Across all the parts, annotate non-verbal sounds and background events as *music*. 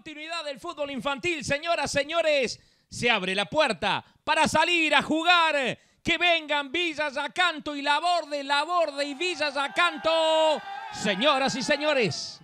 continuidad del fútbol infantil, señoras, señores, se abre la puerta para salir a jugar. Que vengan Villas a Canto y labor de labor de y Villas a Canto. Señoras y señores,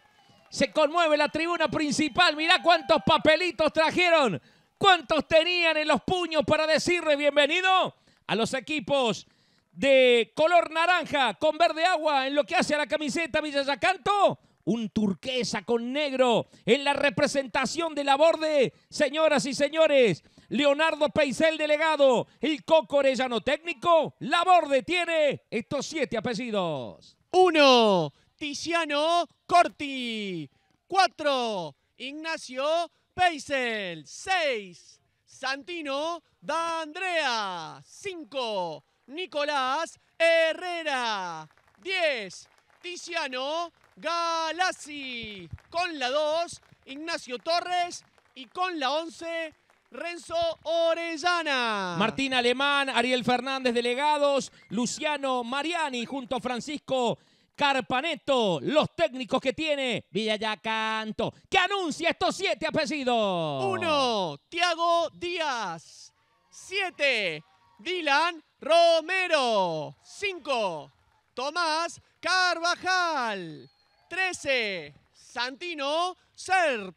se conmueve la tribuna principal. Mirá cuántos papelitos trajeron. ¿Cuántos tenían en los puños para decirle bienvenido a los equipos de color naranja con verde agua en lo que hace a la camiseta Villas a Canto? un turquesa con negro en la representación de la borde. Señoras y señores, Leonardo Peisel delegado, el Coco Orellano técnico, la borde tiene estos siete apellidos. Uno, Tiziano Corti. Cuatro, Ignacio Peisel. Seis, Santino D'Andrea. Cinco, Nicolás Herrera. Diez, Tiziano Galassi. Con la 2, Ignacio Torres. Y con la 11, Renzo Orellana. Martín Alemán, Ariel Fernández Delegados, Luciano Mariani junto a Francisco Carpaneto, los técnicos que tiene Villayacanto, que anuncia estos siete apellidos. Uno, Tiago Díaz. Siete, Dylan Romero. 5, Tomás Carvajal. 13. Santino Serp.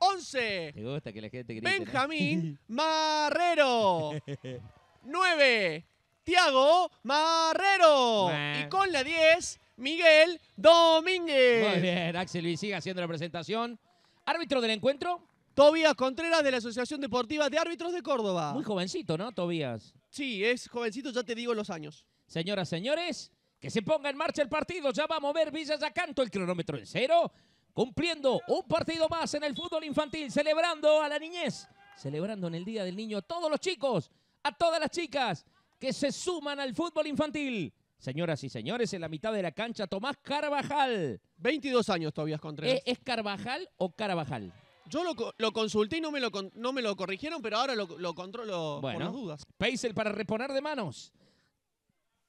11. Me Benjamín *laughs* Marrero. 9. *laughs* Tiago Marrero. Y con la 10, Miguel Domínguez. Muy bien, Axel Luis sigue haciendo la presentación. Árbitro del encuentro. Tobías Contreras de la Asociación Deportiva de Árbitros de Córdoba. Muy jovencito, ¿no, Tobías? Sí, es jovencito, ya te digo los años. Señoras, señores, que se ponga en marcha el partido. Ya va a mover Villa a canto el cronómetro en cero. Cumpliendo un partido más en el fútbol infantil, celebrando a la niñez, celebrando en el Día del Niño a todos los chicos, a todas las chicas que se suman al fútbol infantil. Señoras y señores, en la mitad de la cancha, Tomás Carvajal. 22 años, todavía contra él. ¿E-, ¿Es, Carvajal o Carvajal? Yo lo, consulté y no me lo, no me lo corrigieron, pero ahora lo, controlo bueno, por las dudas. Paisel para reponer de manos.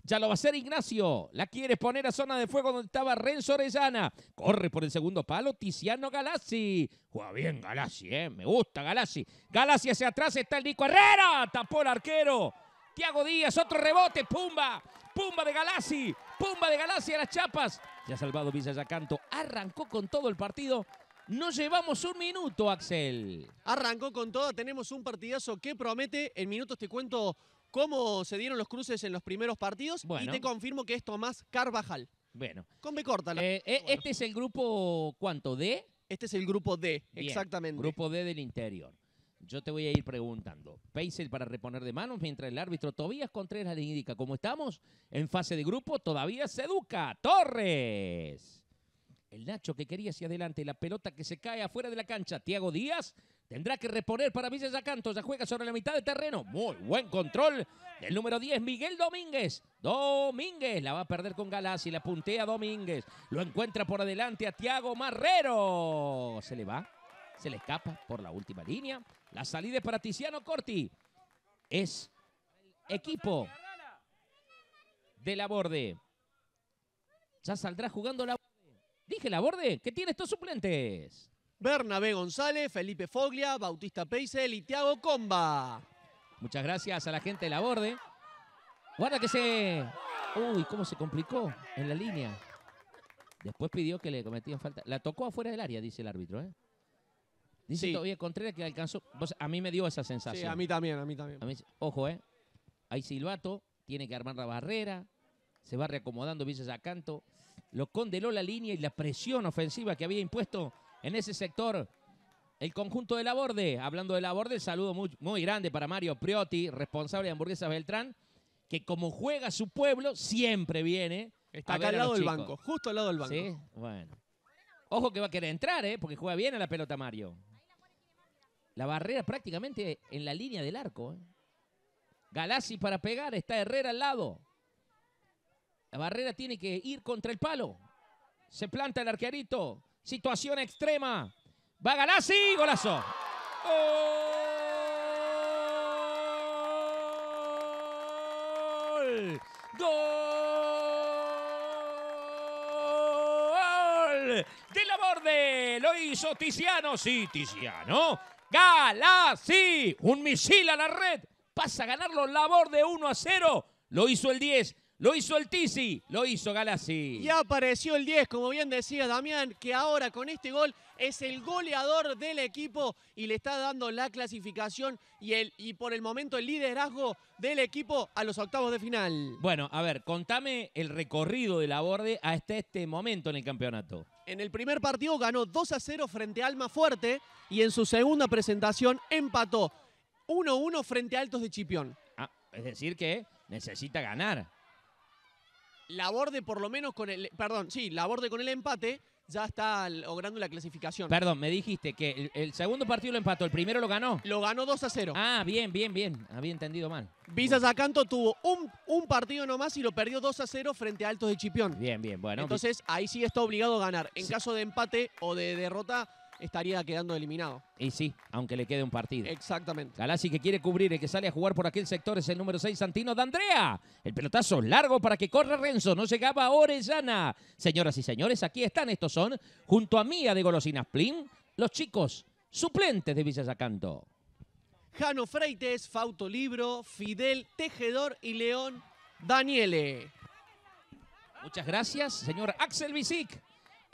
Ya lo va a hacer Ignacio. La quiere poner a zona de fuego donde estaba Renzo Orellana. Corre por el segundo palo Tiziano Galassi. Juega bien Galassi, ¿eh? Me gusta Galassi. Galassi hacia atrás está el Nico Herrera. Tapó el arquero. Tiago Díaz, otro rebote. Pumba. Pumba de Galassi. Pumba de Galassi a las chapas. Ya ha salvado Yacanto. Arrancó con todo el partido. No llevamos un minuto, Axel. Arrancó con todo, tenemos un partidazo que promete. En minutos te cuento cómo se dieron los cruces en los primeros partidos y te confirmo que es Tomás Carvajal. Bueno. Con B corta. Eh, eh, este es el grupo, ¿cuánto? ¿D? Este es el grupo D, exactamente. Grupo D del interior. Yo te voy a ir preguntando. Paisel para reponer de manos mientras el árbitro Tobías Contreras le indica cómo estamos. En fase de grupo todavía se educa. Torres. El Nacho que quería hacia adelante, la pelota que se cae afuera de la cancha. Tiago Díaz Tendrá que reponer para Villas Acanto. Ya juega sobre la mitad del terreno. Muy buen control del número 10, Miguel Domínguez. Domínguez la va a perder con y La puntea Domínguez. Lo encuentra por adelante a Tiago Marrero. Se le va. Se le escapa por la última línea. La salida es para Tiziano Corti. Es equipo de la borde. Ya saldrá jugando la borde. Dije la borde que tiene estos suplentes. Bernabé González, Felipe Foglia, Bautista Peisel y Thiago Comba. Muchas gracias a la gente de la borde. Guarda que se... Uy, cómo se complicó en la línea. Después pidió que le cometían falta. La tocó afuera del área, dice el árbitro. ¿eh? Dice todavía Contreras que alcanzó. a mí me dio esa sensación. Sí, a mí también, a mí también. ojo, ¿eh? Hay silbato, tiene que armar la barrera, se va reacomodando, dice a Lo condenó la línea y la presión ofensiva que había impuesto en ese sector el conjunto de la Borde. Hablando de la Borde, saludo muy, grande para Mario Priotti, responsable de Hamburguesas Beltrán, que como juega su pueblo, siempre viene. Está acá al lado del banco, justo al lado del banco. bueno. Ojo que va a querer entrar, ¿eh? porque juega bien a la pelota Mario. La barrera prácticamente en la línea del arco. ¿eh? Galassi para pegar, está Herrera al lado. La barrera tiene que ir contra el palo. Se planta el arquerito situación extrema. Va Galassi. golazo. ¡Gol! ¡Gol! De la borde, lo hizo Tiziano, sí, Tiziano. Galassi, un misil a la red. Pasa a ganarlo La borde. 1 a 0. Lo hizo el 10. Lo hizo el Tizi, lo hizo Galassi. Y apareció el 10, como bien decía Damián, que ahora con este gol es el goleador del equipo y le está dando la clasificación y, el, y por el momento el liderazgo del equipo a los octavos de final. Bueno, a ver, contame el recorrido de la Borde hasta este momento en el campeonato. En el primer partido ganó 2 a 0 frente a Alma Fuerte y en su segunda presentación empató 1-1 frente a Altos de Chipión. Ah, es decir que necesita ganar. La borde, por lo menos con el. Perdón, sí, borde con el empate ya está logrando la clasificación. Perdón, me dijiste que el, segundo partido lo empató, el primero lo ganó. Lo ganó 2 a 0. Ah, bien, bien, bien. Había entendido mal. Visa Zacanto tuvo un, partido nomás y lo perdió 2 a 0 frente a Altos de Chipión. Bien, bien, bueno. Entonces ahí sí está obligado a ganar. En caso de empate o de derrota, estaría quedando eliminado. Y sí, aunque le quede un partido. Exactamente. Galassi que quiere cubrir, y que sale a jugar por aquel sector es el número 6, Santino D'Andrea. El pelotazo largo para que corra Renzo, no llegaba Orellana. Señoras y señores, aquí están, estos son, junto a Mía de Golosinas Plim, los chicos suplentes de Villa Sacanto. Jano Freites, Fauto Libro, Fidel Tejedor y León Daniele. Muchas gracias, señor Axel Visic.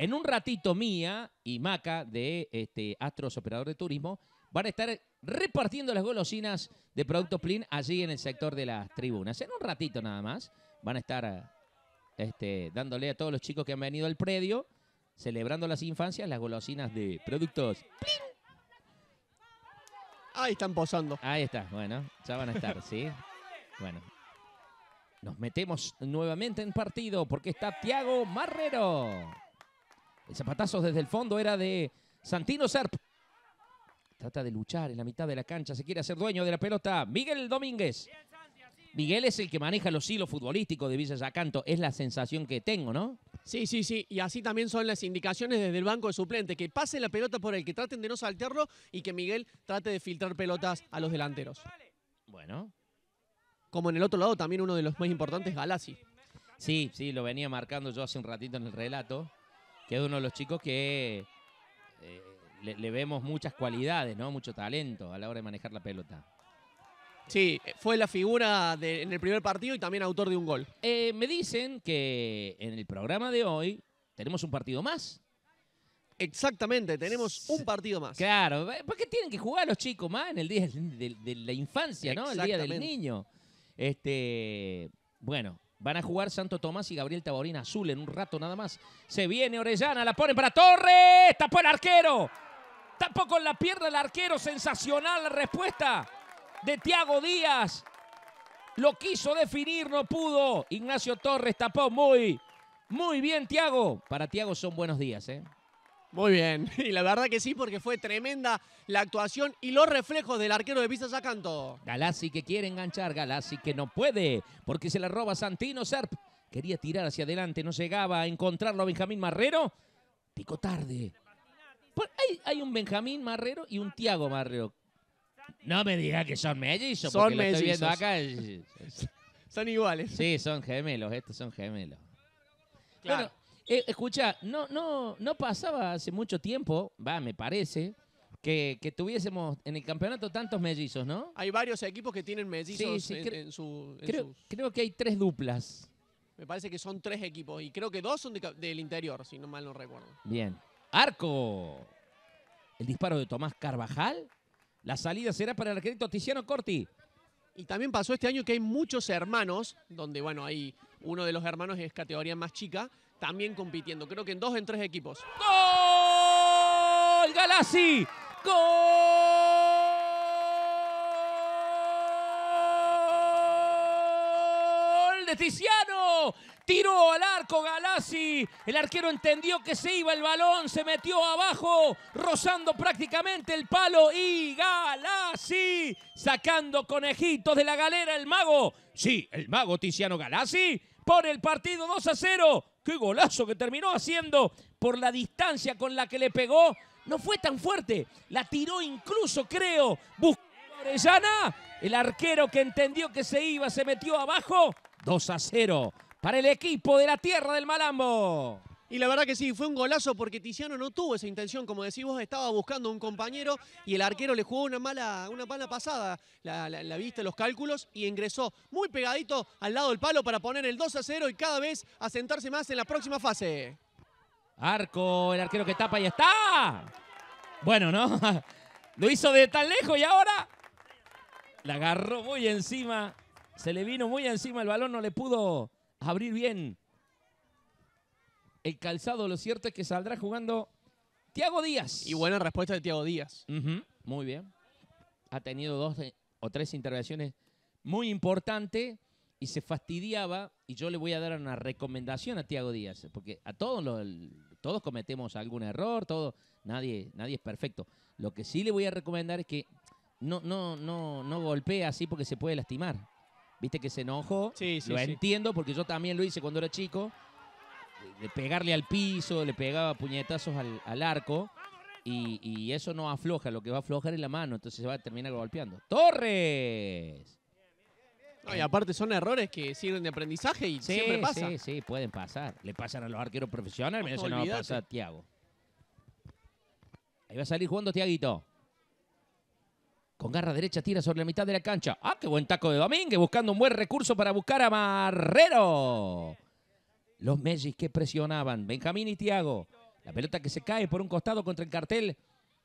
En un ratito, Mía y Maca de este, Astros Operador de Turismo van a estar repartiendo las golosinas de productos Plin allí en el sector de las tribunas. En un ratito nada más van a estar este, dándole a todos los chicos que han venido al predio, celebrando las infancias, las golosinas de productos Plin. Ahí están posando. Ahí está, bueno, ya van a estar, ¿sí? Bueno. Nos metemos nuevamente en partido porque está Tiago Marrero. El zapatazo desde el fondo era de Santino Serp. Trata de luchar en la mitad de la cancha. Se quiere hacer dueño de la pelota. Miguel Domínguez. Miguel es el que maneja los hilos futbolísticos de Villa Yacanto. Es la sensación que tengo, ¿no? Sí, sí, sí. Y así también son las indicaciones desde el banco de suplente. Que pase la pelota por el que traten de no saltearlo y que Miguel trate de filtrar pelotas a los delanteros. Bueno. Como en el otro lado, también uno de los más importantes, Galassi. Sí, sí, lo venía marcando yo hace un ratito en el relato que uno de los chicos que eh, le, vemos muchas cualidades, ¿no? Mucho talento a la hora de manejar la pelota. Sí, fue la figura en el primer partido y también autor de un gol. Eh, me dicen que en el programa de hoy tenemos un partido más. Exactamente, tenemos un partido más. Claro, eh, porque tienen que jugar los chicos más en el día de, la infancia, ¿no? El día del niño. Este, bueno, Van a jugar Santo Tomás y Gabriel Taborín Azul en un rato nada más. Se viene Orellana, la pone para Torres. Tapó el arquero. Tapó con la pierna el arquero. Sensacional la respuesta de Tiago Díaz. Lo quiso definir, no pudo. Ignacio Torres tapó muy, muy bien, Tiago. Para Tiago son buenos días, ¿eh? Muy bien, *laughs* y la verdad que sí, porque fue tremenda la actuación y los reflejos del arquero de Pisa sacanto Galassi que quiere enganchar, Galassi que no puede, porque se la roba Santino Serp. Quería tirar hacia adelante, no llegaba a encontrarlo a Benjamín Marrero. Pico tarde. Hay, un Benjamín Marrero y un Tiago Marrero. No me digas que son mellizos, son porque lo estoy viendo acá. *laughs* Son iguales. Sí, son gemelos, estos son gemelos. Claro. Eh, escucha, no, no, no pasaba hace mucho tiempo, va, me parece, que, tuviésemos en el campeonato tantos mellizos, ¿no? Hay varios equipos que tienen mellizos en, su, creo, creo que hay tres duplas. Me parece que son tres equipos y creo que dos son del interior, si no mal no recuerdo. Bien. Arco. El disparo de Tomás Carvajal. La salida será para el arquitecto Tiziano Corti. Y también pasó este año que hay muchos hermanos, donde, bueno, hay uno de los hermanos es categoría más chica, también compitiendo. Creo que en dos, en tres equipos. ¡Gol! Galassi. ¡Gol! De Tiziano. Tiró al arco Galassi. El arquero entendió que se iba el balón. Se metió abajo, rozando prácticamente el palo. Y Galassi sacando conejitos de la galera. El mago. Sí, el mago Tiziano Galassi. por el partido 2 a 0 qué golazo que terminó haciendo por la distancia con la que le pegó. No fue tan fuerte, la tiró incluso, creo, buscando Orellana. El arquero que entendió que se iba, se metió abajo. 2 a 0 para el equipo de la Tierra del Malambo. Y la verdad que sí, fue un golazo porque Tiziano no tuvo esa intención, como decís vos, estaba buscando un compañero y el arquero le jugó una mala, una pasada, la, la, la vista, los cálculos, y ingresó muy pegadito al lado del palo para poner el 2 a 0 y cada vez asentarse más en la próxima fase. Arco, el arquero que tapa y está. Bueno, ¿no? *laughs* Lo hizo de tan lejos y ahora la agarró muy encima. Se le vino muy encima el balón, no le pudo abrir bien el calzado. Lo cierto es que saldrá jugando Tiago Díaz. Y buena respuesta de Tiago Díaz. Muy bien. Ha tenido dos eh, o tres intervenciones muy importantes y se fastidiaba. Y yo le voy a dar una recomendación a Tiago Díaz, porque a todos todos cometemos algún error, todo, nadie, nadie es perfecto. Lo que sí le voy a recomendar es que no, no, no, no golpee así porque se puede lastimar. Viste que se enojó. Sí, sí, lo entiendo porque yo también lo hice cuando era chico de pegarle al piso, le pegaba puñetazos al, arco. Y, eso no afloja, lo que va a aflojar es la mano, entonces se va a terminar golpeando. ¡Torres! y aparte son errores que sirven de aprendizaje y siempre pasa. Sí, sí, pueden pasar. Le pasan a los arqueros profesionales, pero eso no va a pasar Tiago. Ahí va a salir jugando Tiaguito. Con garra derecha tira sobre la mitad de la cancha. ¡Ah, qué buen taco de Domínguez! Buscando un buen recurso para buscar a Marrero los Messi que presionaban. Benjamín y Tiago. La pelota que se cae por un costado contra el cartel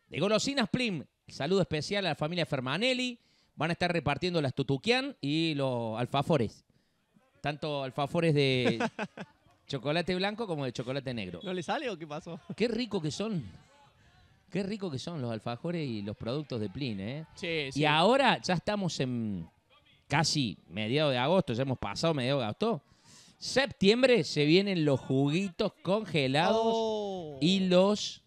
de Golosinas Plim. Saludo especial a la familia Fermanelli. Van a estar repartiendo las tutuquian y los alfafores. Tanto alfafores de *laughs* chocolate blanco como de chocolate negro. ¿No le sale o qué pasó? Qué rico que son. Qué rico que son los alfajores y los productos de Plin, ¿eh? Y ahora ya estamos en casi mediados de agosto, ya hemos pasado mediados de agosto. Septiembre se vienen los juguitos congelados oh. y los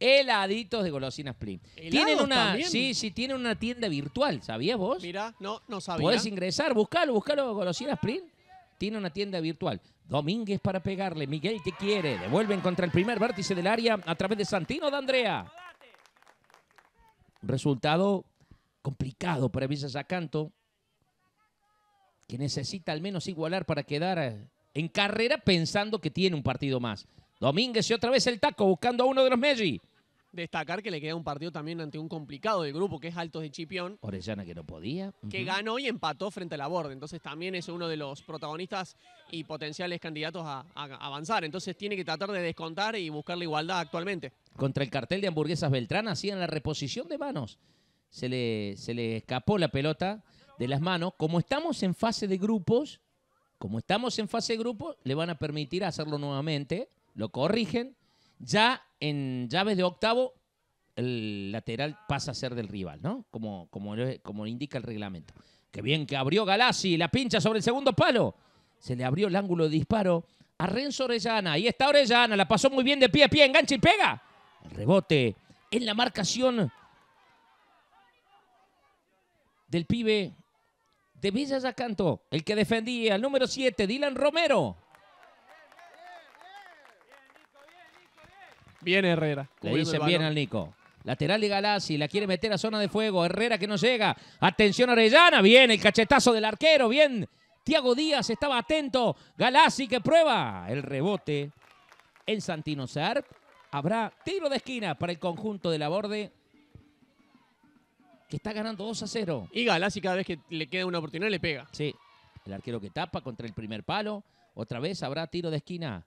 heladitos de golosinas Plin. Tienen una, sí, sí, tienen una tienda virtual, ¿sabías vos? Mira, no, no sabía. Puedes ingresar, buscalo, buscalo Golosina Plin. Tiene una tienda virtual. Domínguez para pegarle, Miguel te quiere. Devuelven contra el primer vértice del área a través de Santino de Andrea. Resultado complicado para Villa Zacanto que necesita al menos igualar para quedar eh, en carrera pensando que tiene un partido más. Domínguez y otra vez el taco buscando a uno de los Messi. Destacar que le queda un partido también ante un complicado del grupo, que es Altos de Chipión. Orellana que no podía. Que ganó y empató frente a la borde. Entonces también es uno de los protagonistas y potenciales candidatos a, avanzar. Entonces tiene que tratar de descontar y buscar la igualdad actualmente. Contra el cartel de hamburguesas Beltrán hacían la reposición de manos. Se le, se le escapó la pelota de las manos, como estamos en fase de grupos, como estamos en fase de grupos, le van a permitir hacerlo nuevamente, lo corrigen, ya en llaves de octavo el lateral pasa a ser del rival, ¿no? Como, como, como indica el reglamento. Qué bien que abrió Galassi, la pincha sobre el segundo palo. Se le abrió el ángulo de disparo a Renzo Orellana. Y está Orellana, la pasó muy bien de pie a pie, engancha y pega. El rebote en la marcación del pibe de Villa Yacanto, el que defendía al número 7, Dylan Romero. Bien Herrera. Le dicen bien al Nico. Lateral de Galassi, la quiere meter a zona de fuego. Herrera que no llega. Atención Orellana, bien el cachetazo del arquero, bien. Tiago Díaz estaba atento. Galassi que prueba el rebote en Santino Sarp. Habrá tiro de esquina para el conjunto de la borde que está ganando 2 a 0. Y Galassi cada vez que le queda una oportunidad le pega. Sí, el arquero que tapa contra el primer palo. Otra vez habrá tiro de esquina.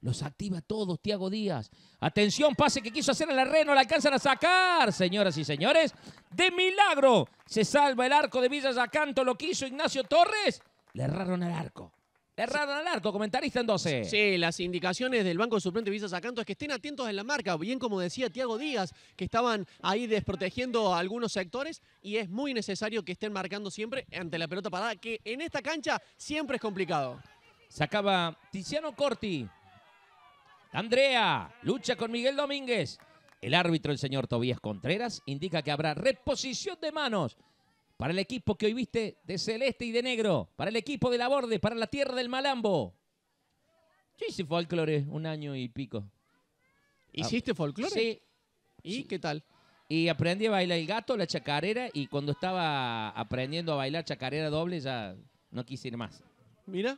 Los activa todos, Tiago Díaz. Atención, pase que quiso hacer a la red, la alcanzan a sacar, señoras y señores. De milagro se salva el arco de Villa Yacanto, lo quiso Ignacio Torres. Le erraron al arco al arco, comentarista en 12. Sí, las indicaciones del Banco Suplente Visa Sacanto es que estén atentos en la marca, bien como decía Tiago Díaz, que estaban ahí desprotegiendo algunos sectores y es muy necesario que estén marcando siempre ante la pelota parada, que en esta cancha siempre es complicado. Sacaba Tiziano Corti. Andrea lucha con Miguel Domínguez. El árbitro, el señor Tobías Contreras, indica que habrá reposición de manos para el equipo que hoy viste de celeste y de negro, para el equipo de la borde, para la tierra del Malambo. Yo hice folclore un año y pico. Ah, ¿Hiciste folclore? Sí. ¿Y qué tal? Y aprendí a bailar el gato, la chacarera, y cuando estaba aprendiendo a bailar chacarera doble ya no quise ir más. Mira.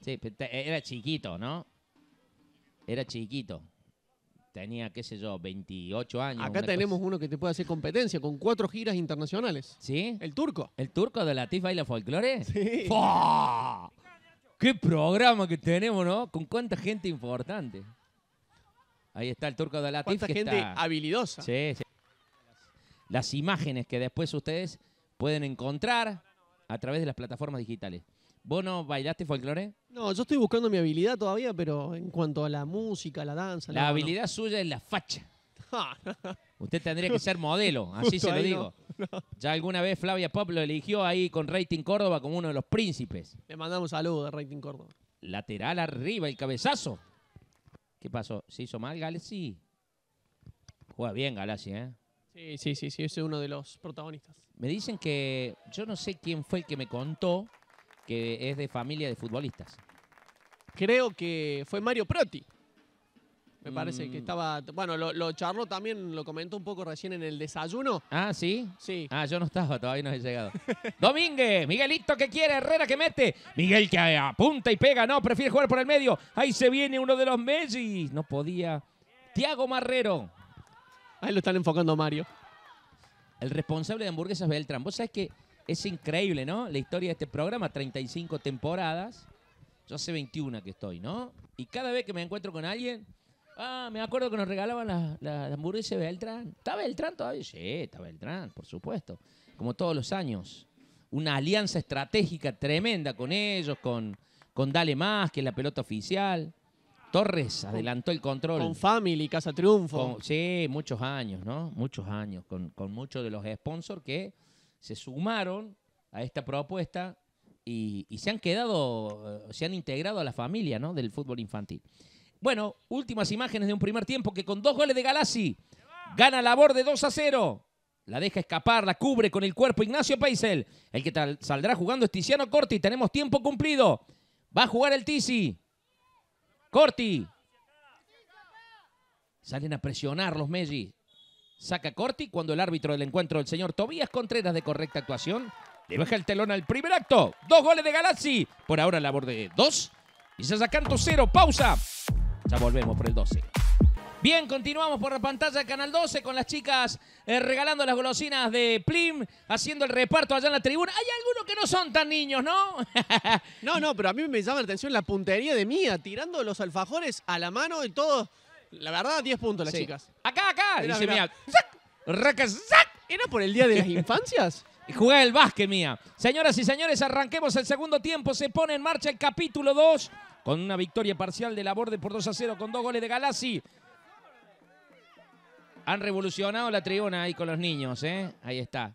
Sí, era chiquito, ¿no? Era chiquito tenía, qué sé yo, 28 años. Acá tenemos uno que te puede hacer competencia con cuatro giras internacionales. ¿Sí? El turco. ¿El turco de la y y Folclore? Sí. ¡Qué programa que tenemos, ¿no? Con cuánta gente importante. Ahí está el turco de la Tifa. Cuánta gente habilidosa. Sí, sí. Las imágenes que después ustedes pueden encontrar a través de las plataformas digitales. ¿Vos no bailaste folclore? No, yo estoy buscando mi habilidad todavía, pero en cuanto a la música, la danza... La, habilidad suya es la facha. *laughs* Usted tendría que ser modelo, así se lo digo. Ya alguna vez Flavia Pop lo eligió ahí con Rating Córdoba como uno de los príncipes. Le mandamos saludo a Rating Córdoba. Lateral arriba, el cabezazo. ¿Qué pasó? ¿Se hizo mal Sí. Juega bien Galassi, ¿eh? Sí, sí, sí, sí, es uno de los protagonistas. Me dicen que yo no sé quién fue el que me contó que es de familia de futbolistas. Creo que fue Mario Proti. Me parece que mm. estaba. Bueno, lo, charló también, lo comentó un poco recién en el desayuno. Ah, sí. Sí. Ah, yo no estaba, todavía no he llegado. *laughs* Domínguez, Miguelito que quiere, Herrera que mete. Miguel que apunta y pega, no, prefiere jugar por el medio. Ahí se viene uno de los Messi. No podía. Tiago Marrero. Ahí lo están enfocando Mario. El responsable de hamburguesas Beltrán. Vos sabés que es increíble, ¿no? La historia de este programa, 35 temporadas. Yo hace 21 que estoy, ¿no? Y cada vez que me encuentro con alguien, ah, me acuerdo que nos regalaban la, la, hamburguesa de Beltrán. ¿Está Beltrán todavía? Sí, está Beltrán, por supuesto. Como todos los años. Una alianza estratégica tremenda con ellos, con, con Dale Más, que es la pelota oficial. Torres adelantó el control. Con Family, Casa Triunfo. sí, muchos años, ¿no? Muchos años, con, con muchos de los sponsors que se sumaron a esta propuesta y, se han quedado, eh, se han integrado a la familia ¿no? del fútbol infantil. Bueno, últimas imágenes de un primer tiempo que con dos goles de Galassi gana labor de 2 a 0. La deja escapar, la cubre con el cuerpo Ignacio Paisel, El que tal, saldrá jugando es Tiziano Corti. Tenemos tiempo cumplido. Va a jugar el Tizi. Corti. Salen a presionar los Messi Saca Corti cuando el árbitro del encuentro, el señor Tobías Contreras, de correcta actuación, le baja el telón al primer acto. Dos goles de Galazzi. Por ahora labor de dos. Y se canto cero. Pausa. Ya volvemos por el 12. Bien, continuamos por la pantalla Canal 12 con las chicas eh, regalando las golosinas de Plim, haciendo el reparto allá en la tribuna. Hay algunos que no son tan niños, ¿no? *laughs* no, no, pero a mí me llama la atención la puntería de Mía, tirando los alfajores a la mano y todos la verdad, 10 puntos las chicas. Acá, acá. dice ¡Zac! zac. ¿Era por el Día de las Infancias? *laughs* Y Jugué el básquet, Mía. Señoras y señores, arranquemos el segundo tiempo. Se pone en marcha el capítulo 2 con una victoria parcial de la Borde por 2 a 0 con dos goles de Galassi. Han revolucionado la tribuna ahí con los niños, ¿eh? Ahí está.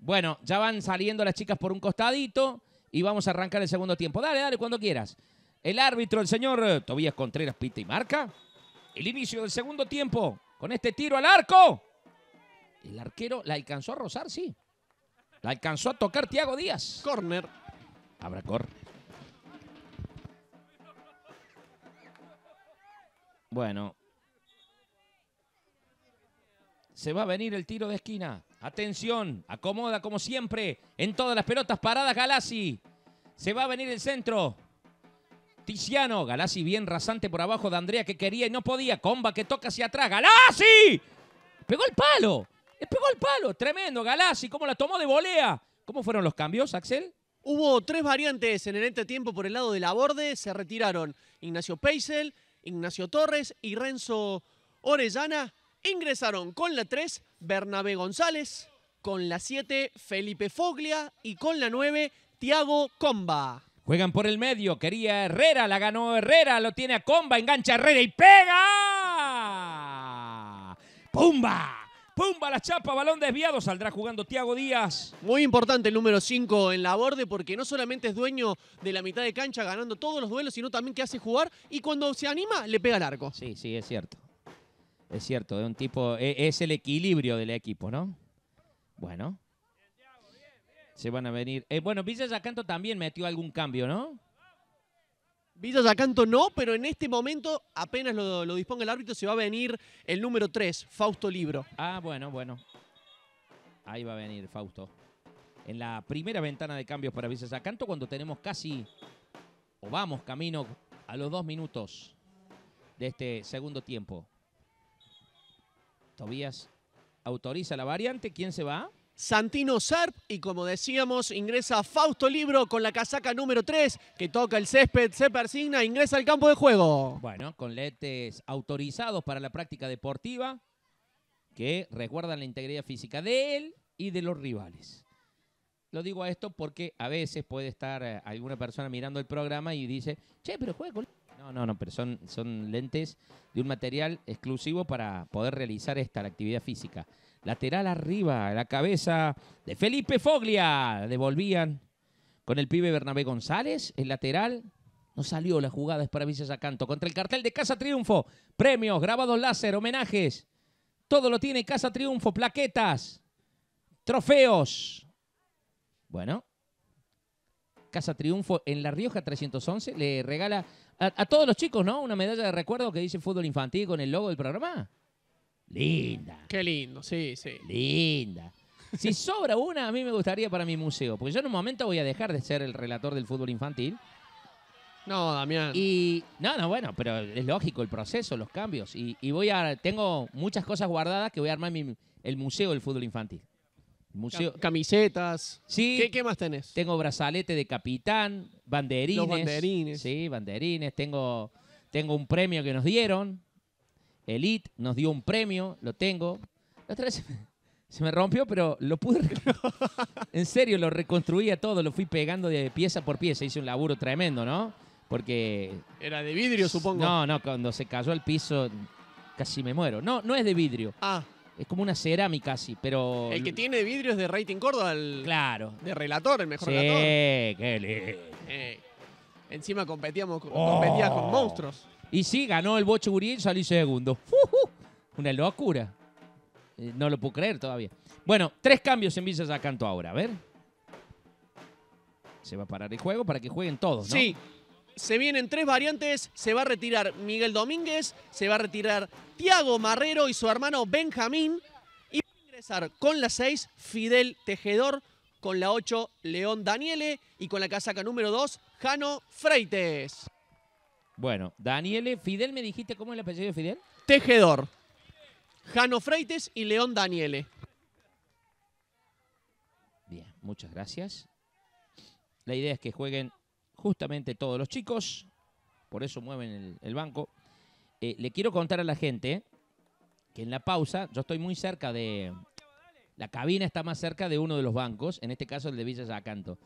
Bueno, ya van saliendo las chicas por un costadito y vamos a arrancar el segundo tiempo. Dale, dale, cuando quieras. El árbitro, el señor eh, Tobías Contreras, pita y marca. El inicio del segundo tiempo con este tiro al arco. El arquero la alcanzó a rozar, sí. La alcanzó a tocar Tiago Díaz. Corner. Habrá corner. Bueno. Se va a venir el tiro de esquina. Atención. Acomoda como siempre. En todas las pelotas paradas Galassi. Se va a venir el centro. Tiziano. Galassi bien rasante por abajo de Andrea que quería y no podía. Comba que toca hacia atrás. ¡Galassi! Pegó el palo. pegó el palo. Tremendo. Galassi, cómo la tomó de volea. ¿Cómo fueron los cambios, Axel? Hubo tres variantes en el entretiempo por el lado de la borde. Se retiraron Ignacio Peisel, Ignacio Torres y Renzo Orellana. Ingresaron con la 3 Bernabe González, con la 7 Felipe Foglia y con la 9 Tiago Comba. Juegan por el medio. Quería Herrera. La ganó Herrera. Lo tiene a Comba. Engancha Herrera y pega. ¡Pumba! ¡Pumba la chapa! Balón desviado. Saldrá jugando Tiago Díaz. Muy importante el número 5 en la borde porque no solamente es dueño de la mitad de cancha ganando todos los duelos, sino también que hace jugar y cuando se anima le pega largo. arco. Sí, sí, es cierto. Es cierto, un tipo. E, es el equilibrio del equipo, ¿no? Bueno. Se van a venir. Eh, bueno, Villa Yacanto también metió algún cambio, ¿no? Villa Yacanto no, pero en este momento, apenas lo, lo disponga el árbitro, se va a venir el número 3, Fausto Libro. Ah, bueno, bueno. Ahí va a venir Fausto. En la primera ventana de cambios para Villa Yacanto, cuando tenemos casi, o vamos camino a los dos minutos de este segundo tiempo. Tobías autoriza la variante. ¿Quién se va? Santino Serp y como decíamos ingresa Fausto Libro con la casaca número 3 que toca el césped, se persigna, ingresa al campo de juego. Bueno, con lentes autorizados para la práctica deportiva que recuerdan la integridad física de él y de los rivales. Lo digo a esto porque a veces puede estar eh, alguna persona mirando el programa y dice, che, pero juega con... No, no, no, pero son, son lentes de un material exclusivo para poder realizar esta la actividad física. Lateral arriba, la cabeza de Felipe Foglia. Devolvían con el pibe Bernabé González. El lateral no salió la jugada, es para Villa Canto Contra el cartel de Casa Triunfo. Premios, grabados láser, homenajes. Todo lo tiene Casa Triunfo, plaquetas, trofeos. Bueno, Casa Triunfo en La Rioja 311 le regala a, a todos los chicos, ¿no? Una medalla de recuerdo que dice fútbol infantil con el logo del programa. Linda. Qué lindo, sí, sí. Linda. Si sobra una, a mí me gustaría para mi museo, porque yo en un momento voy a dejar de ser el relator del fútbol infantil. No, Damián. Y no, no, bueno, pero es lógico el proceso, los cambios. Y, voy a, tengo muchas cosas guardadas que voy a armar mi, el museo del fútbol infantil. museo. camisetas. Sí. ¿Qué, ¿Qué, más tenés? Tengo brazalete de capitán, banderines. banderines. Sí, banderines. Tengo, tengo un premio que nos dieron Elite, nos dio un premio, lo tengo. La otra vez *laughs* se me, rompió, pero lo pude. *laughs* en serio, lo reconstruía todo, lo fui pegando de pieza por pieza. Hice un laburo tremendo, ¿no? Porque. Era de vidrio, supongo. No, no, cuando se cayó al piso casi me muero. No, no es de vidrio. Ah. Es como una cerámica así, pero. El que tiene de vidrio es de Rating Córdoba. Claro. De relator, el mejor sí, relator. qué lindo. Eh, encima competíamos, oh. competía con monstruos. Y sí, ganó el Boche y salí segundo. Uh-huh. Una locura. Eh, no lo puedo creer todavía. Bueno, tres cambios en Villa Sacanto ahora. A ver. Se va a parar el juego para que jueguen todos, ¿no? Sí. Se vienen tres variantes. Se va a retirar Miguel Domínguez, se va a retirar Tiago Marrero y su hermano Benjamín. Y va a ingresar con la seis Fidel Tejedor, con la ocho León Daniele y con la casaca número dos Jano Freites. Bueno, Daniele, Fidel, ¿me dijiste cómo es el apellido de Fidel? Tejedor. Jano Freites y León Daniele. Bien, muchas gracias. La idea es que jueguen justamente todos los chicos, por eso mueven el, banco. Eh, le quiero contar a la gente que en la pausa, yo estoy muy cerca de... La cabina está más cerca de uno de los bancos, en este caso el de Villa Acanto.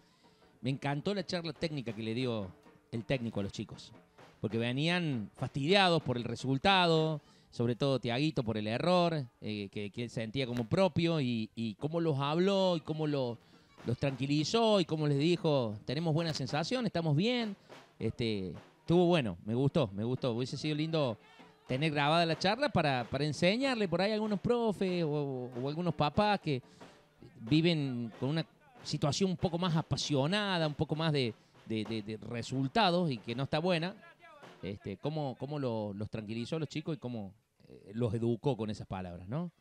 Me encantó la charla técnica que le dio el técnico a los chicos porque venían fastidiados por el resultado, sobre todo Tiaguito por el error, eh, que, él sentía como propio, y, cómo los habló, y cómo los tranquilizó, y cómo les dijo, tenemos buena sensación, estamos bien. Este, estuvo bueno, me gustó, me gustó. Hubiese sido lindo tener grabada la charla para, enseñarle por ahí a algunos profes o, algunos papás que viven con una situación un poco más apasionada, un poco más de resultados y que no está buena este, cómo, los tranquilizó los chicos y cómo eh, los educó con esas palabras, ¿no?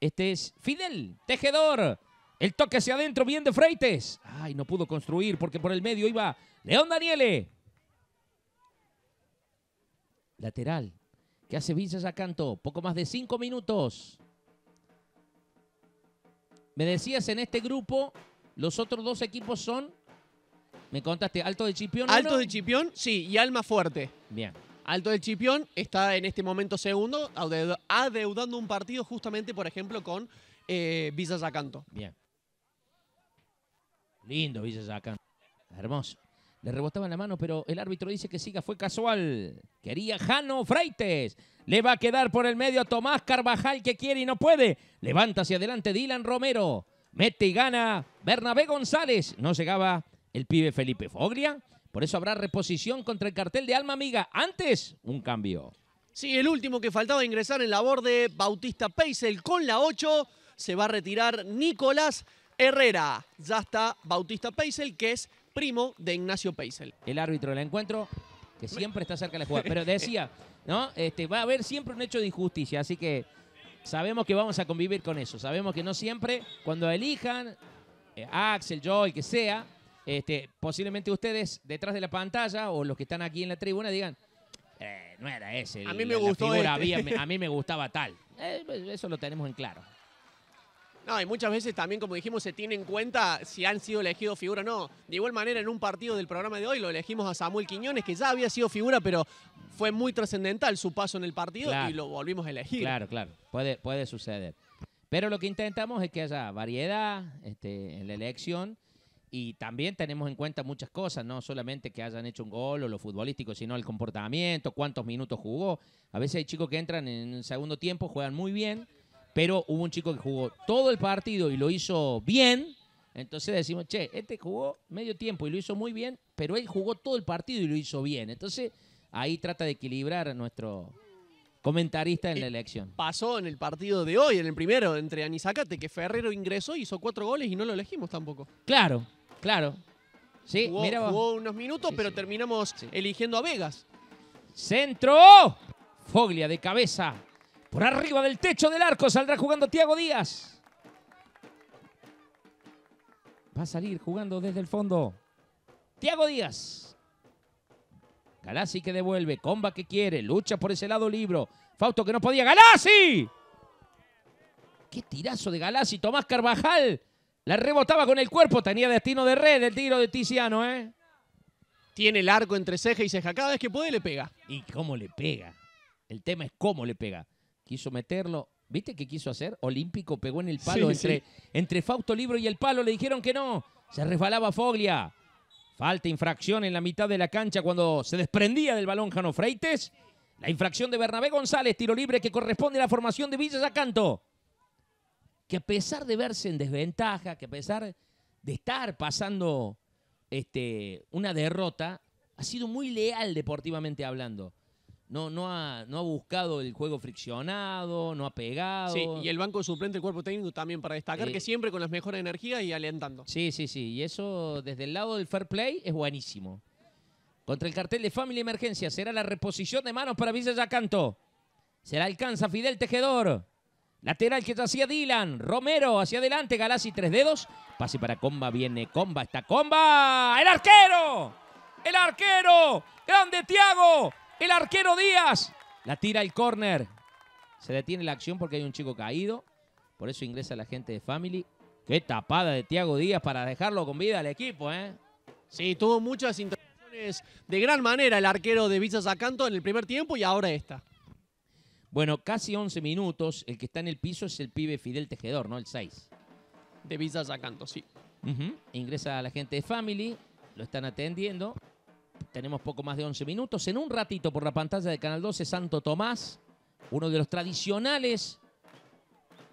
Este es Fidel, tejedor. El toque hacia adentro, bien de Freites. Ay, no pudo construir porque por el medio iba León Daniele. Lateral, que hace Villa a Poco más de cinco minutos. Me decías en este grupo, los otros dos equipos son me contaste Alto de Chipión. Alto de Chipión, sí, y Alma Fuerte. Bien. Alto de Chipión está en este momento segundo, adeudando un partido justamente, por ejemplo, con eh, Villa Bien. Lindo Villa Zacanto. Hermoso. Le en la mano, pero el árbitro dice que siga, fue casual. Quería Jano Freites. Le va a quedar por el medio a Tomás Carvajal que quiere y no puede. Levanta hacia adelante Dylan Romero. Mete y gana Bernabé González. No llegaba el pibe Felipe Foglia. Por eso habrá reposición contra el cartel de Alma Amiga. Antes, un cambio. Sí, el último que faltaba ingresar en la borde, Bautista Peisel con la 8. Se va a retirar Nicolás Herrera. Ya está Bautista Peisel, que es primo de Ignacio Peisel. El árbitro del encuentro, que siempre está cerca de la jugada. Pero *laughs* decía, ¿no? Este, va a haber siempre un hecho de injusticia, así que sabemos que vamos a convivir con eso. Sabemos que no siempre, cuando elijan, eh, Axel, Joy que sea, este, posiblemente ustedes detrás de la pantalla o los que están aquí en la tribuna digan, eh, no era ese. a mí me gustó. Este". a mí me gustaba tal. *laughs* Eh, pues, eso lo tenemos en claro. No, y muchas veces también, como dijimos, se tiene en cuenta si han sido elegidos figura o no. De igual manera, en un partido del programa de hoy lo elegimos a Samuel Quiñones, que ya había sido figura, pero fue muy trascendental su paso en el partido y lo volvimos a elegir. Claro, claro, puede, puede suceder. Pero lo que intentamos es que haya variedad este, en la elección y también tenemos en cuenta muchas cosas, no solamente que hayan hecho un gol o lo futbolístico, sino el comportamiento, cuántos minutos jugó. A veces hay chicos que entran en el segundo tiempo, juegan muy bien, pero hubo un chico que jugó todo el partido y lo hizo bien. Entonces decimos, che, este jugó medio tiempo y lo hizo muy bien, pero él jugó todo el partido y lo hizo bien. Entonces ahí trata de equilibrar a nuestro, comentarista en la elección. Pasó en el partido de hoy, en el primero, entre Anizacate, que Ferrero ingresó, hizo cuatro goles y no lo elegimos tampoco. Claro, Claro. Sí, jugó, unos minutos, pero terminamos eligiendo a Vegas. Centro. Foglia de cabeza. Por arriba del techo del arco saldrá jugando Tiago Díaz. Va a salir jugando desde el fondo. Tiago Díaz. Galassi que devuelve. Comba que quiere. Lucha por ese lado libro. Fausto que no podía. ¡Galassi! ¡Qué tirazo de Galassi! Tomás Carvajal. La rebotaba con el cuerpo, tenía destino de red el tiro de Tiziano, ¿eh? Tiene el arco entre ceja y ceja. Cada vez que puede le pega. ¿Y cómo le pega? El tema es cómo le pega. Quiso meterlo. ¿Viste qué quiso hacer? Olímpico pegó en el palo. entre, entre Fausto Libro y el palo le dijeron que no. Se resbalaba Foglia. Falta infracción en la mitad de la cancha cuando se desprendía del balón Jano Freites. La infracción de Bernabé González, tiro libre que corresponde a la formación de Villas Acanto que a pesar de verse en desventaja, que a pesar de estar pasando este, una derrota, ha sido muy leal deportivamente hablando. No, ha, buscado el juego friccionado, no ha pegado. Sí, y el banco suplente, el cuerpo técnico también para destacar eh, que siempre con las mejores energías y alentando. Sí, sí, sí. Y eso desde el lado del fair play es buenísimo. Contra el cartel de Family Emergencia será la reposición de manos para Villa Yacanto. Se la alcanza Fidel Tejedor. Lateral que hacia Dylan. Romero hacia adelante. Galassi tres dedos. Pase para Comba. Viene Comba. Está Comba. ¡El arquero! ¡El arquero! ¡Grande Tiago! ¡El arquero Díaz! La tira el córner. Se detiene la acción porque hay un chico caído. Por eso ingresa la gente de Family. Qué tapada de Tiago Díaz para dejarlo con vida al equipo, ¿eh? Sí, tuvo muchas intervenciones de gran manera el arquero de Visasacanto Acanto en el primer tiempo y ahora esta. Bueno, casi 11 minutos. El que está en el piso es el pibe Fidel Tejedor, ¿no? El 6. De Villa Zacanto, sí. Ingresa la gente de Family, lo están atendiendo. Tenemos poco más de 11 minutos. En un ratito por la pantalla de Canal 12, Santo Tomás, uno de los tradicionales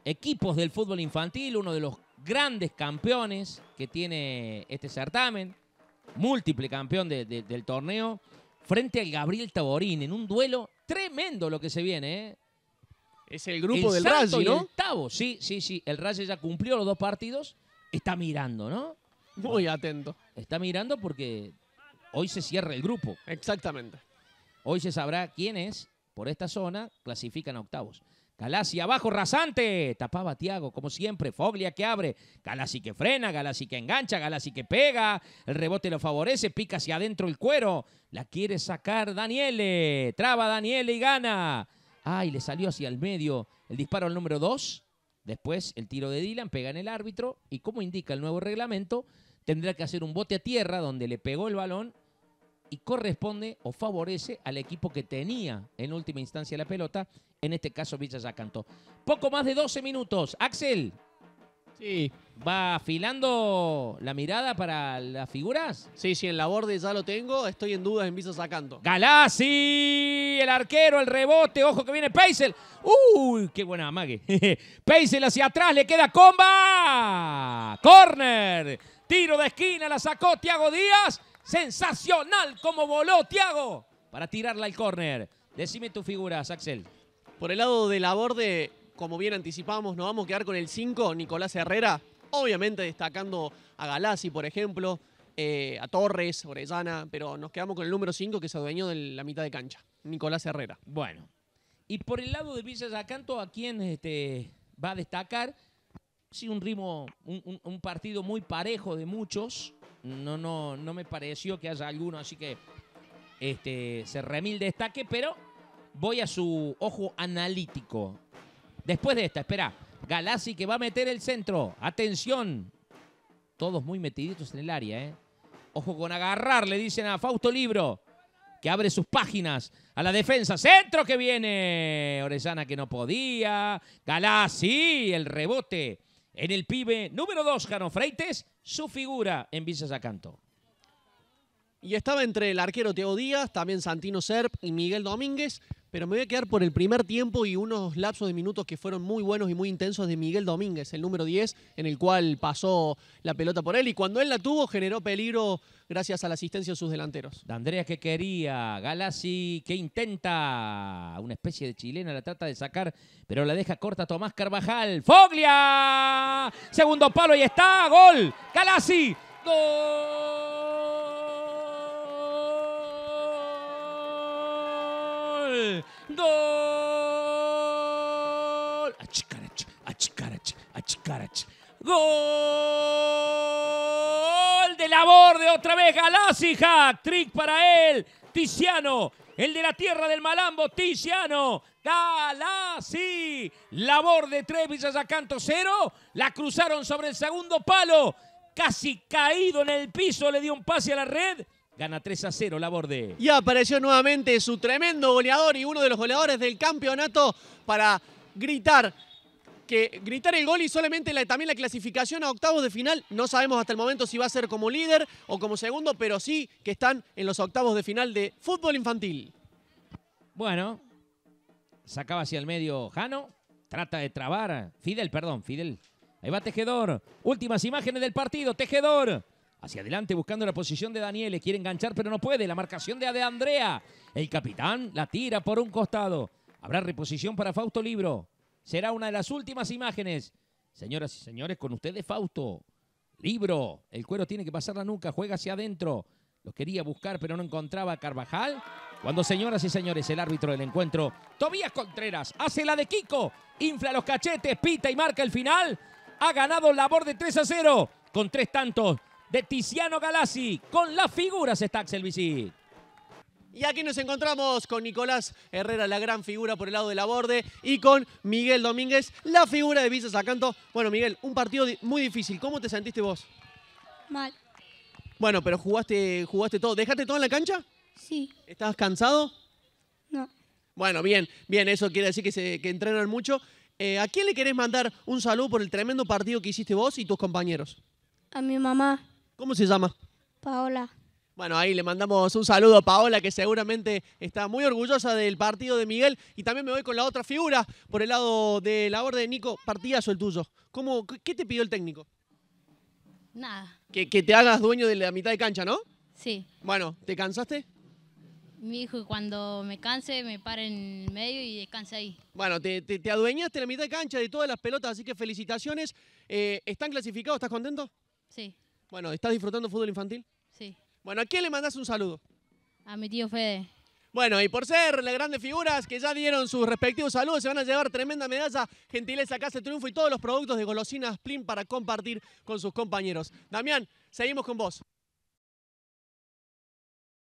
equipos del fútbol infantil, uno de los grandes campeones que tiene este certamen, múltiple campeón del torneo, frente al Gabriel Taborín en un duelo tremendo lo que se viene, ¿eh? Es el grupo del Rayo Sí, sí, sí. El Rally ya cumplió los dos partidos. Está mirando, ¿no? Muy atento. Está mirando porque hoy se cierra el grupo. Exactamente. Hoy se sabrá quiénes por esta zona, clasifican a octavos. Galassi abajo, rasante. Tapaba a Tiago, como siempre. Foglia que abre. Galassi que frena, Galassi que engancha, Galassi que pega. El rebote lo favorece, pica hacia adentro el cuero. La quiere sacar Daniele. Traba Daniele y gana. Ay, le salió hacia el medio el disparo al número 2. Después el tiro de Dylan pega en el árbitro y como indica el nuevo reglamento, tendrá que hacer un bote a tierra donde le pegó el balón y corresponde o favorece al equipo que tenía en última instancia la pelota, en este caso Villa sacanto Poco más de 12 minutos. Axel. Sí. ¿Va afilando la mirada para las figuras? Sí, sí, en la borde ya lo tengo. Estoy en dudas en Villa Yacanto. Galassi, el arquero, el rebote. Ojo que viene Peisel. ¡Uy! ¡Qué buena amague! *laughs* Peisel hacia atrás, le queda comba. ¡Corner! Tiro de esquina, la sacó Tiago Díaz. Sensacional como voló Tiago para tirarla al córner. Decime tu figura, Axel. Por el lado de la borde, como bien anticipamos, nos vamos a quedar con el 5, Nicolás Herrera. Obviamente destacando a Galassi, por ejemplo, eh, a Torres, Orellana, pero nos quedamos con el número 5 que se adueñó de la mitad de cancha, Nicolás Herrera. Bueno, y por el lado de Villa Yacanto, ¿a quién este, va a destacar? Sí, un ritmo, un partido muy parejo de muchos, no, no, no me pareció que haya alguno, así que este, se remil destaque, pero voy a su ojo analítico. Después de esta, espera, Galassi que va a meter el centro. Atención. Todos muy metiditos en el área, ¿eh? Ojo con agarrar, le dicen a Fausto Libro, que abre sus páginas a la defensa. Centro que viene. Orellana que no podía. Galassi, el rebote en el pibe número 2, Jano Freites, su figura en Visas a Canto. Y estaba entre el arquero Teo Díaz, también Santino Serp y Miguel Domínguez, pero me voy a quedar por el primer tiempo y unos lapsos de minutos que fueron muy buenos y muy intensos de Miguel Domínguez, el número 10, en el cual pasó la pelota por él y cuando él la tuvo generó peligro gracias a la asistencia de sus delanteros. De Andrea que quería, Galassi que intenta, una especie de chilena la trata de sacar, pero la deja corta Tomás Carvajal. Foglia, segundo palo y está, gol, Galassi, gol. Gol. Achicarach, achicarach, achicarach. Gol de labor de otra vez Galassi hack trick para él Tiziano el de la tierra del Malambo Tiziano Galassi Laborde a canto cero! la cruzaron sobre el segundo palo casi caído en el piso le dio un pase a la red Gana 3 a 0 la borde. Y apareció nuevamente su tremendo goleador y uno de los goleadores del campeonato para gritar que gritar el gol y solamente también la clasificación a octavos de final. No sabemos hasta el momento si va a ser como líder o como segundo, pero sí que están en los octavos de final de fútbol infantil. Bueno, sacaba hacia el medio Jano, trata de trabar. Fidel, perdón, Fidel. Ahí va Tejedor. Últimas imágenes del partido. Tejedor Hacia adelante buscando la posición de Le Quiere enganchar pero no puede. La marcación de, de Andrea. El capitán la tira por un costado. Habrá reposición para Fausto Libro. Será una de las últimas imágenes. Señoras y señores, con ustedes Fausto. Libro. El cuero tiene que pasar la nuca. Juega hacia adentro. Lo quería buscar pero no encontraba a Carvajal. Cuando, señoras y señores, el árbitro del encuentro, Tobías Contreras, hace la de Kiko, infla los cachetes, pita y marca el final. Ha ganado labor de 3 a 0 con tres tantos de Tiziano Galassi. Con las figuras está Axel Y aquí nos encontramos con Nicolás Herrera, la gran figura por el lado de la borde, y con Miguel Domínguez, la figura de Visa Sacanto. Bueno, Miguel, un partido muy difícil. ¿Cómo te sentiste vos? Mal. Bueno, pero jugaste, jugaste todo. ¿Dejaste todo en la cancha? Sí. ¿Estabas cansado? No. Bueno, bien, bien, eso quiere decir que, se, entrenan mucho. Eh, ¿A quién le querés mandar un saludo por el tremendo partido que hiciste vos y tus compañeros? A mi mamá, ¿Cómo se llama? Paola. Bueno, ahí le mandamos un saludo a Paola, que seguramente está muy orgullosa del partido de Miguel. Y también me voy con la otra figura, por el lado de la orden, Nico. o el tuyo. ¿Cómo, ¿Qué te pidió el técnico? Nada. Que, te hagas dueño de la mitad de cancha, ¿no? Sí. Bueno, ¿te cansaste? Mi hijo cuando me canse me pare en medio y descanse ahí. Bueno, te, te, adueñaste la mitad de cancha de todas las pelotas, así que felicitaciones. Eh, ¿Están clasificados? ¿Estás contento? Sí. Bueno, ¿estás disfrutando fútbol infantil? Sí. Bueno, ¿a quién le mandas un saludo? A mi tío Fede. Bueno, y por ser las grandes figuras que ya dieron sus respectivos saludos, se van a llevar tremenda medalla, gentileza, casa, triunfo y todos los productos de golosinas Plim para compartir con sus compañeros. Damián, seguimos con vos.